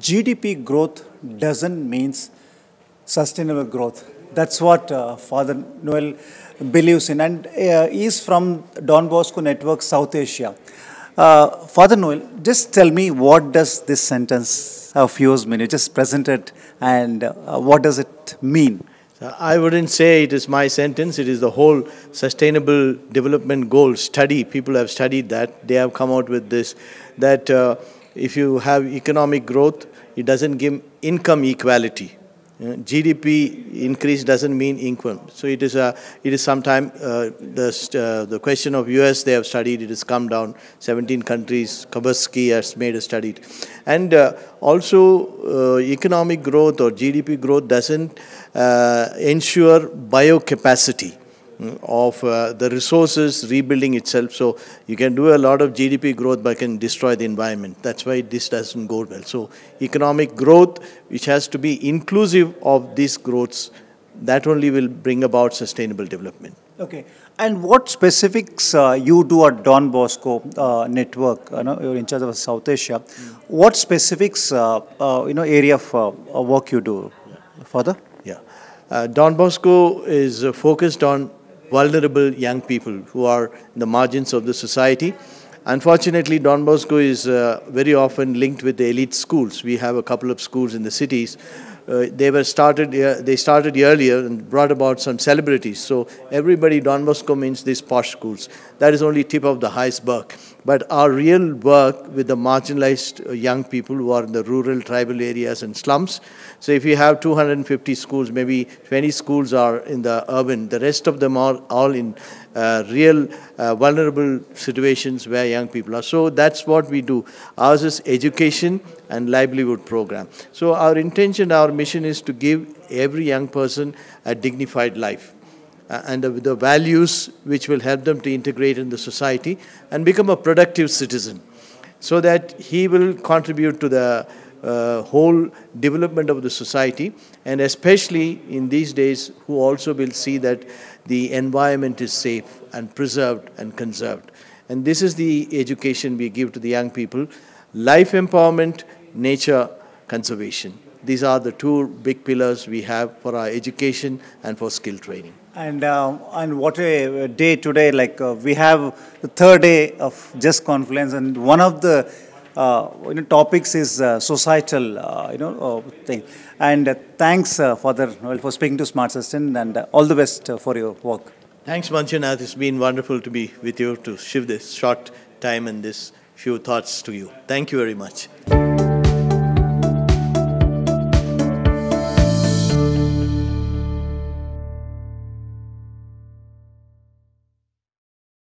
GDP growth doesn't mean sustainable growth. That's what uh, Father Noel believes in and uh, is from Don Bosco Network South Asia. Uh, Father Noel, just tell me what does this sentence of yours mean? You just present it and uh, what does it mean? I wouldn't say it is my sentence, it is the whole sustainable development goal study. People have studied that, they have come out with this, that uh, if you have economic growth, it doesn't give income equality. Uh, GDP increase doesn't mean income. So it is a, it is sometime uh, the, uh, the question of US they have studied, it has come down, 17 countries, Kabarsky has made a study. And uh, also uh, economic growth or GDP growth doesn't uh, ensure biocapacity. Uh, of uh, the resources rebuilding itself. So you can do a lot of GDP growth but can destroy the environment. That's why this doesn't go well. So economic growth, which has to be inclusive of these growths, that only will bring about sustainable development. Okay. And what specifics uh, you do at Don Bosco uh, network, you know, you're in charge of South Asia. Mm. What specifics, uh, uh, you know, area of work you do? Further? Yeah. Don Bosco is focused on vulnerable young people who are in the margins of the society. Unfortunately, Don Bosco is uh, very often linked with the elite schools. We have a couple of schools in the cities uh, they were started uh, they started earlier and brought about some celebrities. So everybody Don Bosco means these posh schools. That is only tip of the iceberg. But our real work with the marginalized uh, young people who are in the rural tribal areas and slums. So if you have 250 schools, maybe 20 schools are in the urban. The rest of them are all in uh, real uh, vulnerable situations where young people are. So that's what we do. Ours is education and livelihood program. So our intention, our mission is to give every young person a dignified life uh, and the, the values which will help them to integrate in the society and become a productive citizen so that he will contribute to the uh, whole development of the society and especially in these days who also will see that the environment is safe and preserved and conserved. And this is the education we give to the young people. Life empowerment, nature conservation. These are the two big pillars we have for our education and for skill training. And um, and what a day today! Like uh, we have the third day of Just Confluence, and one of the uh, you know, topics is uh, societal, uh, you know, thing. And thanks for well, for speaking to Smart Assistant, and all the best for your work. Thanks, Manchanath. It's been wonderful to be with you to shift this short time and this few thoughts to you. Thank you very much.